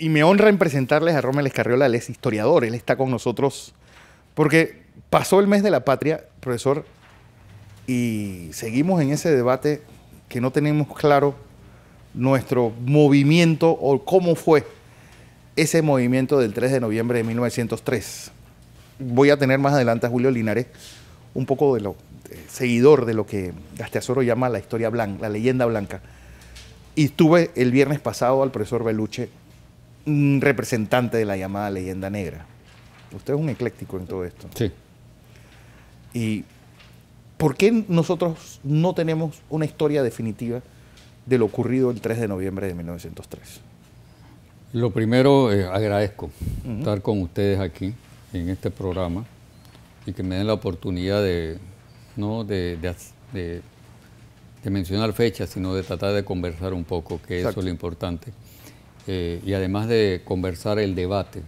y me honra en presentarles a Rommel Escarriola, él es historiador, él está con nosotros, porque pasó el mes de la patria, profesor, y seguimos en ese debate que no tenemos claro nuestro movimiento o cómo fue ese movimiento del 3 de noviembre de 1903. Voy a tener más adelante a Julio Linares, un poco de lo eh, seguidor de lo que Gasteazoro llama la historia blanca, la leyenda blanca. Y tuve el viernes pasado al profesor Beluche un representante de la llamada leyenda negra. Usted es un ecléctico en todo esto. Sí. ¿Y por qué nosotros no tenemos una historia definitiva de lo ocurrido el 3 de noviembre de 1903? Lo primero, eh, agradezco estar con ustedes aquí en este programa y que me den la oportunidad de, no de, mencionar fechas, sino de tratar de conversar un poco, que eso es lo importante. Eh, y además de conversar el debate.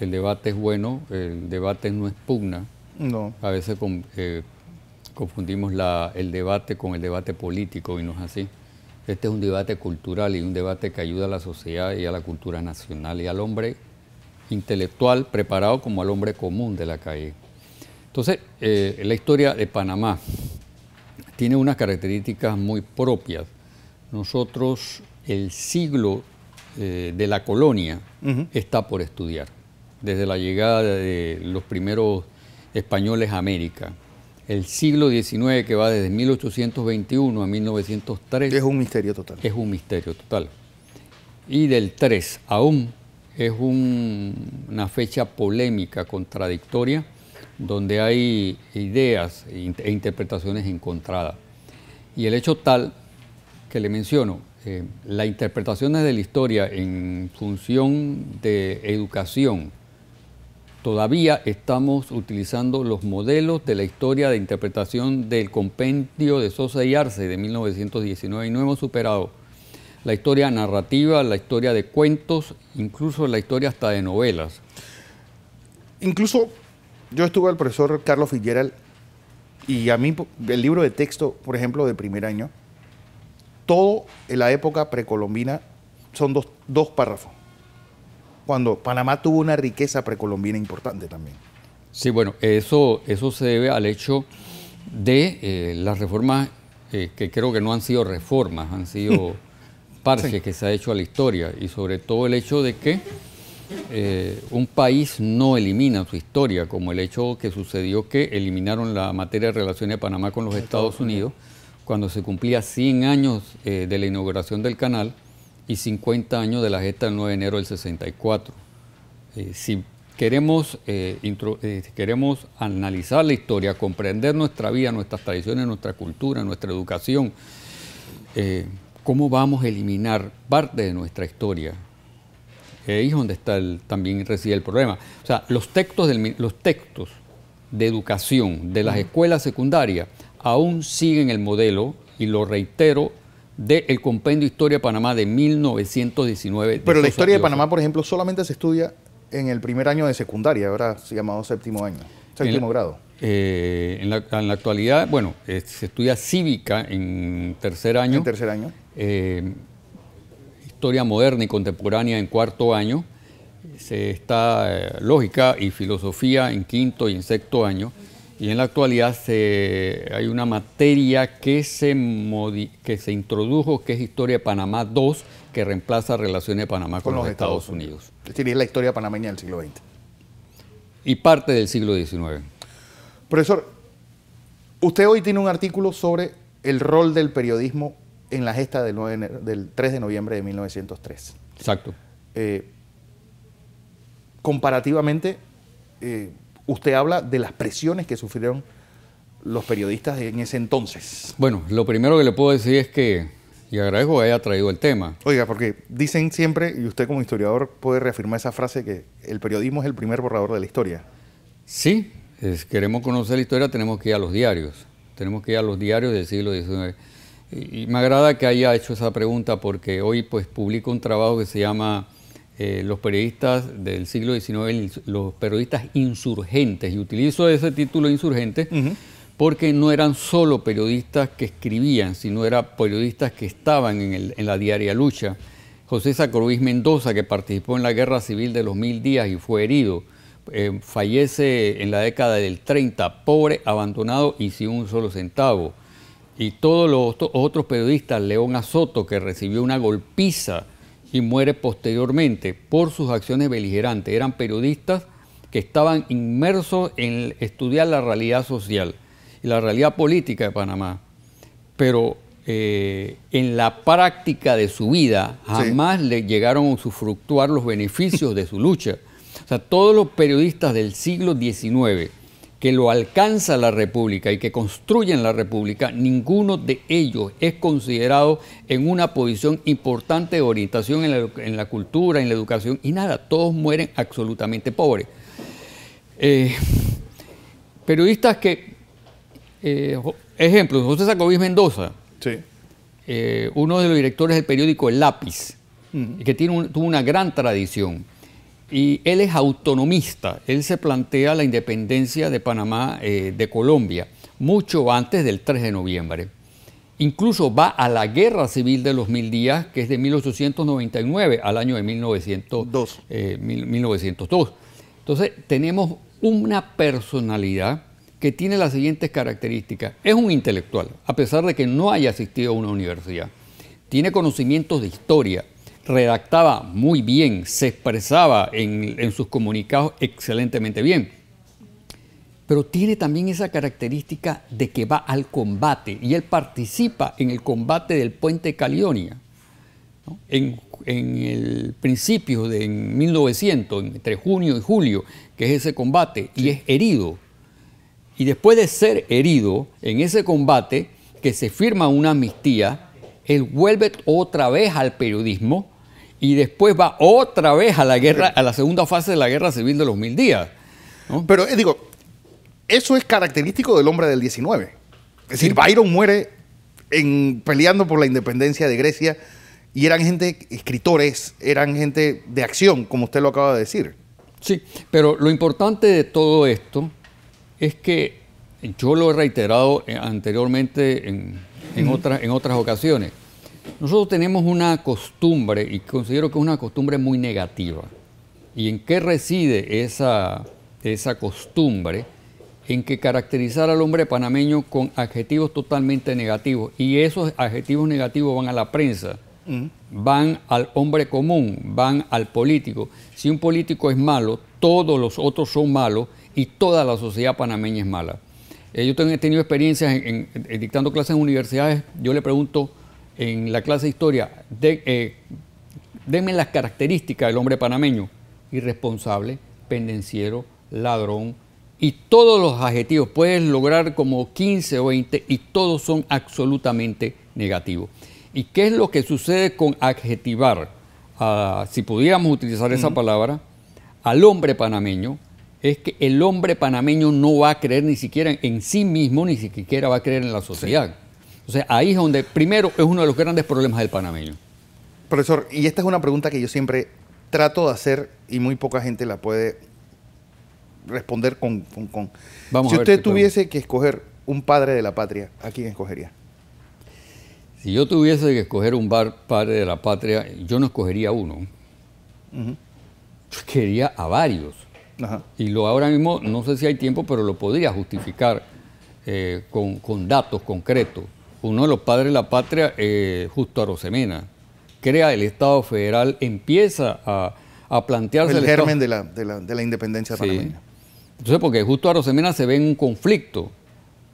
El debate es bueno, el debate no es pugna. No. A veces eh, confundimos el debate con el debate político y no es así. Este es un debate cultural y un debate que ayuda a la sociedad y a la cultura nacional y al hombre intelectual preparado como al hombre común de la calle. Entonces, eh, la historia de Panamá tiene unas características muy propias. Nosotros, el siglo eh, de la colonia está por estudiar. Desde la llegada de los primeros españoles a América, el siglo XIX que va desde 1821 a 1903. Es un misterio total. Es un misterio total. Y del 3 aún es una fecha polémica, contradictoria, donde hay ideas e, e interpretaciones encontradas. Y el hecho tal que le menciono, eh, la interpretación de la historia en función de educación, todavía estamos utilizando los modelos de la historia de interpretación del compendio de Sosa y Arce de 1919 y no hemos superado la historia narrativa, la historia de cuentos, incluso la historia hasta de novelas. Incluso yo estuve al profesor Carlos Figueral y a mí el libro de texto, por ejemplo, de primer año, todo en la época precolombina son dos, párrafos. Cuando Panamá tuvo una riqueza precolombina importante también. Sí, bueno, eso, eso se debe al hecho de eh, las reformas eh, que creo que no han sido reformas, han sido parches que se ha hecho a la historia y sobre todo el hecho de que eh, un país no elimina su historia, como el hecho que sucedió que eliminaron la materia de relaciones de Panamá con los Estados Unidos cuando se cumplía 100 años eh, de la inauguración del canal y 50 años de la gesta del 9 de enero del 64. Eh, si queremos, eh, queremos analizar la historia, comprender nuestra vida, nuestras tradiciones, nuestra cultura, nuestra educación, ¿cómo vamos a eliminar parte de nuestra historia? Ahí es donde está también reside el problema. O sea, los textos, los textos de educación de las escuelas secundarias aún siguen el modelo, y lo reitero, del Compendio Historia de Panamá de 1919. Pero la historia de Panamá, por ejemplo, solamente se estudia en el primer año de secundaria, ahora se llamado séptimo año, séptimo grado. Eh, en, la, actualidad, bueno, eh, se estudia cívica en tercer año. En tercer año. Eh, historia moderna y contemporánea en cuarto año. Se está lógica y filosofía en quinto y en sexto año. Y en la actualidad hay una materia que se, que se introdujo, que es Historia de Panamá II, que reemplaza Relaciones de Panamá con, los, Estados, Unidos. Es decir, es la historia panameña del siglo XX. Y parte del siglo XIX. Profesor, usted hoy tiene un artículo sobre el rol del periodismo en la gesta del, del 3 de noviembre de 1903. Exacto. Eh, comparativamente, eh, Usted habla de las presiones que sufrieron los periodistas en ese entonces. Bueno, lo primero que le puedo decir es que, y agradezco que haya traído el tema. Oiga, porque dicen siempre, y usted como historiador puede reafirmar esa frase, que el periodismo es el primer borrador de la historia. Sí, si queremos conocer la historia tenemos que ir a los diarios, tenemos que ir a los diarios del siglo XIX. Y, y me agrada que haya hecho esa pregunta porque hoy pues publico un trabajo que se llama eh, los periodistas del siglo XIX, los periodistas insurgentes, y utilizo ese título insurgente porque no eran solo periodistas que escribían, sino eran periodistas que estaban en, la diaria lucha. José Sacorbiz Mendoza, que participó en la Guerra Civil de los Mil Días y fue herido, eh, fallece en la década del 30, pobre, abandonado y sin un solo centavo. Y todos los otros periodistas, León Azoto, que recibió una golpiza y muere posteriormente por sus acciones beligerantes. Eran periodistas que estaban inmersos en estudiar la realidad social y la realidad política de Panamá. Pero eh, en la práctica de su vida jamás le llegaron a usufructuar los beneficios de su lucha. O sea, todos los periodistas del siglo XIX que lo alcanza la República y que construyen la República, ninguno de ellos es considerado en una posición importante de orientación en la, cultura, en la educación, y nada, todos mueren absolutamente pobres. Eh, periodistas que, eh, ejemplo, José Sacobis Mendoza, eh, uno de los directores del periódico El Lápiz, que tiene tuvo una gran tradición y él es autonomista, él se plantea la independencia de Panamá eh, de Colombia mucho antes del 3 de noviembre. Incluso va a la guerra civil de los mil días, que es de 1899 al año de 1902. 1902. Eh, Entonces tenemos una personalidad que tiene las siguientes características. Es un intelectual, a pesar de que no haya asistido a una universidad. Tiene conocimientos de historia, redactaba muy bien, se expresaba en, sus comunicados excelentemente bien, pero tiene también esa característica de que va al combate y él participa en el combate del puente Calidonia, En, el principio de 1900, entre junio y julio, que es ese combate, y es herido. Y después de ser herido en ese combate, que se firma una amnistía, él vuelve otra vez al periodismo y después va otra vez a la guerra, a la segunda fase de la guerra civil de los mil días. Pero eh, digo, eso es característico del hombre del 19. Es decir, Byron muere en, peleando por la independencia de Grecia y eran gente, escritores, eran gente de acción, como usted lo acaba de decir. Sí, pero lo importante de todo esto es que yo lo he reiterado eh, anteriormente en otras ocasiones nosotros tenemos una costumbre, y considero que es una costumbre muy negativa. ¿Y en qué reside esa, esa costumbre? En que caracterizar al hombre panameño con adjetivos totalmente negativos. Y esos adjetivos negativos van a la prensa, mm. van al hombre común, van al político. Si un político es malo, todos los otros son malos y toda la sociedad panameña es mala. Eh, yo he tenido experiencias dictando clases en universidades, yo le pregunto en la clase de historia, eh, denme las características del hombre panameño. Irresponsable, pendenciero, ladrón y todos los adjetivos. Puedes lograr como 15 o 20 y todos son absolutamente negativos. ¿Y qué es lo que sucede con adjetivar, ah, si pudiéramos utilizar esa palabra, al hombre panameño? Es que el hombre panameño no va a creer ni siquiera en sí mismo, ni siquiera va a creer en la sociedad sea ahí es donde, primero, es uno de los grandes problemas del panameño. Profesor, y esta es una pregunta que yo siempre trato de hacer y muy poca gente la puede responder con... con, Vamos si usted tuviese que escoger un padre de la patria, ¿a quién escogería? Si yo tuviese que escoger un bar padre de la patria, yo no escogería uno. Yo quería a varios. Y lo ahora mismo, no sé si hay tiempo, pero lo podría justificar eh, con, con datos concretos uno de los padres de la patria, eh, justo Justo Arosemena, crea el Estado federal, empieza a, plantearse... El, germen de la, de independencia Entonces, porque Justo Arosemena se ve en un conflicto.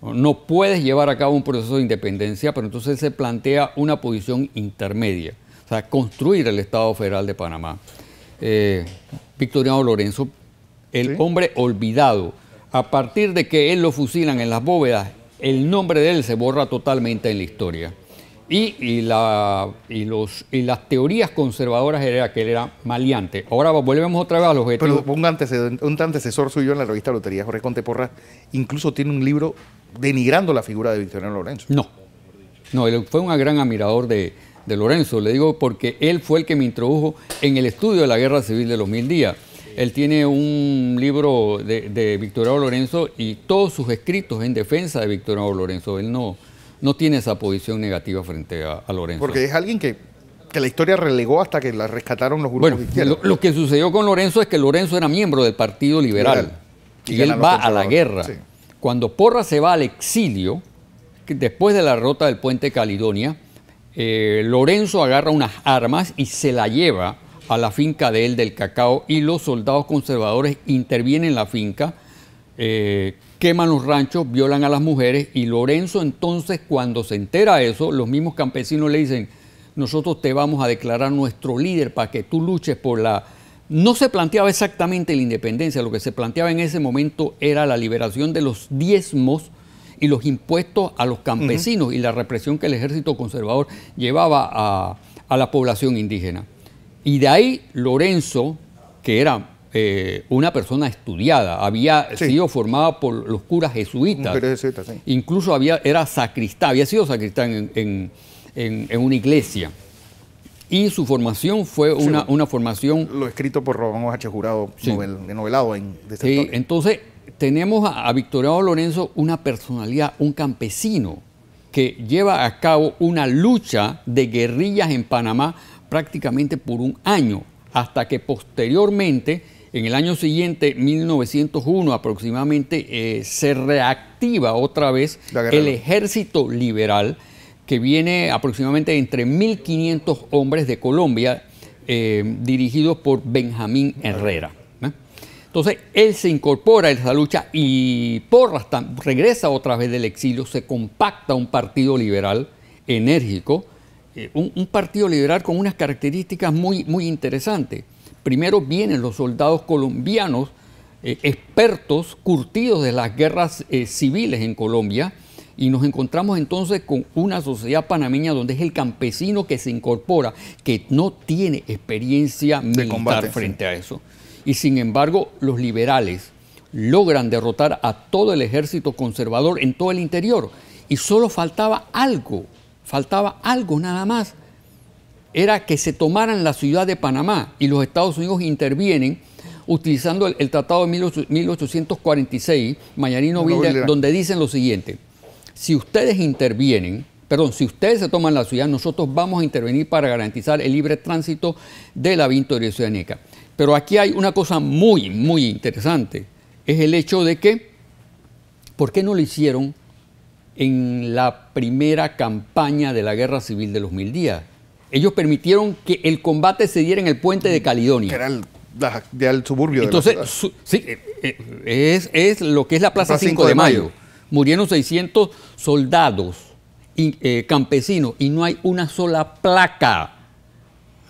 No puedes llevar a cabo un proceso de independencia, pero entonces se plantea una posición intermedia, o sea, construir el Estado federal de Panamá. Eh, Victoriano Lorenzo, el hombre olvidado, a partir de que él lo fusilan en las bóvedas, el nombre de él se borra totalmente en la historia. Y, las teorías conservadoras era que él era maleante. Ahora volvemos otra vez a los objetivos. Pero un antecesor, suyo en la revista Lotería, Jorge Conteporra, incluso tiene un libro denigrando la figura de Victoriano Lorenzo. No, no, él fue un gran admirador de, de Lorenzo, le digo porque él fue el que me introdujo en el estudio de la Guerra Civil de los Mil Días. Él tiene un libro de, de Victoriano Lorenzo y todos sus escritos en defensa de Victoriano Lorenzo. Él no, no tiene esa posición negativa frente a, Lorenzo. Porque es alguien que, la historia relegó hasta que la rescataron los grupos bueno, lo, que sucedió con Lorenzo es que Lorenzo era miembro del Partido Liberal. Y, él va a la guerra. Cuando Porra se va al exilio, después de la rota del puente Calidonia, eh, Lorenzo agarra unas armas y se la lleva a la finca de él del cacao y los soldados conservadores intervienen en la finca, eh, queman los ranchos, violan a las mujeres y Lorenzo entonces cuando se entera eso, los mismos campesinos le dicen, nosotros te vamos a declarar nuestro líder para que tú luches por la... No se planteaba exactamente la independencia, lo que se planteaba en ese momento era la liberación de los diezmos y los impuestos a los campesinos y la represión que el ejército conservador llevaba a la población indígena. Y de ahí Lorenzo, que era eh, una persona estudiada, había sido formada por los curas jesuitas. Incluso había, era sacristán, había sido sacristán en, una iglesia. Y su formación fue una, formación... Lo escrito por Román H. Jurado, de novelado en... sí, entonces tenemos a, a Victoriano Lorenzo una personalidad, un campesino, que lleva a cabo una lucha de guerrillas en Panamá prácticamente por un año, hasta que posteriormente, en el año siguiente, 1901 aproximadamente, eh, se reactiva otra vez el ejército liberal, que viene aproximadamente entre 1.500 hombres de Colombia, dirigido eh, dirigidos por Benjamín Herrera. ¿eh? Entonces, él se incorpora a esa lucha y Porras regresa otra vez del exilio, se compacta un partido liberal enérgico, eh, un, partido liberal con unas características muy, muy interesantes. Primero vienen los soldados colombianos, eh, expertos, curtidos de las guerras eh, civiles en Colombia, y nos encontramos entonces con una sociedad panameña donde es el campesino que se incorpora, que no tiene experiencia militar combate, frente a eso. Y sin embargo, los liberales logran derrotar a todo el ejército conservador en todo el interior. Y solo faltaba algo, faltaba algo nada más, era que se tomaran la ciudad de Panamá y los Estados Unidos intervienen utilizando el, Tratado de 1846, Mayarino Villa, donde dicen lo siguiente, si ustedes intervienen, perdón, si ustedes se toman la ciudad, nosotros vamos a intervenir para garantizar el libre tránsito de la Vintoria Oceánica. Pero aquí hay una cosa muy, muy interesante, es el hecho de que, ¿por qué no lo hicieron en la primera campaña de la Guerra Civil de los Mil Días. Ellos permitieron que el combate se diera en el puente de Caledonia. era el, suburbio de sí, eh, eh, es, lo que es la Plaza, 5, de, mayo. Murieron 600 soldados eh, campesinos y no hay una sola placa.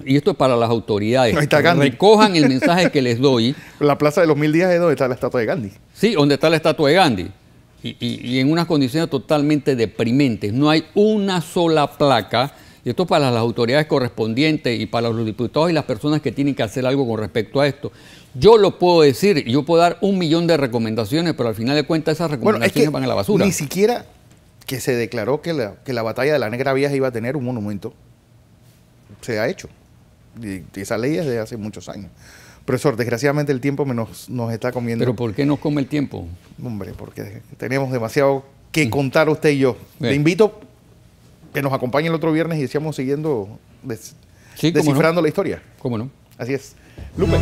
Y esto es para las autoridades. Ahí está Gandhi. Recojan el mensaje que les doy. La Plaza de los Mil Días es donde está la estatua de Gandhi. Sí, donde está la estatua de Gandhi y, en unas condiciones totalmente deprimentes. No hay una sola placa y esto para las autoridades correspondientes y para los diputados y las personas que tienen que hacer algo con respecto a esto. Yo lo puedo decir, yo puedo dar un millón de recomendaciones, pero al final de cuentas esas recomendaciones van a la basura. Ni siquiera que se declaró que la, que la batalla de la Negra vía iba a tener un monumento, se ha hecho. y esa ley es de hace muchos años. Profesor, desgraciadamente el tiempo nos, está comiendo. ¿Pero por qué nos come el tiempo? Hombre, porque tenemos demasiado que mm. contar usted y yo. Te Le invito que nos acompañe el otro viernes y sigamos siguiendo descifrando la historia. ¿Cómo no? Así es. Lupe.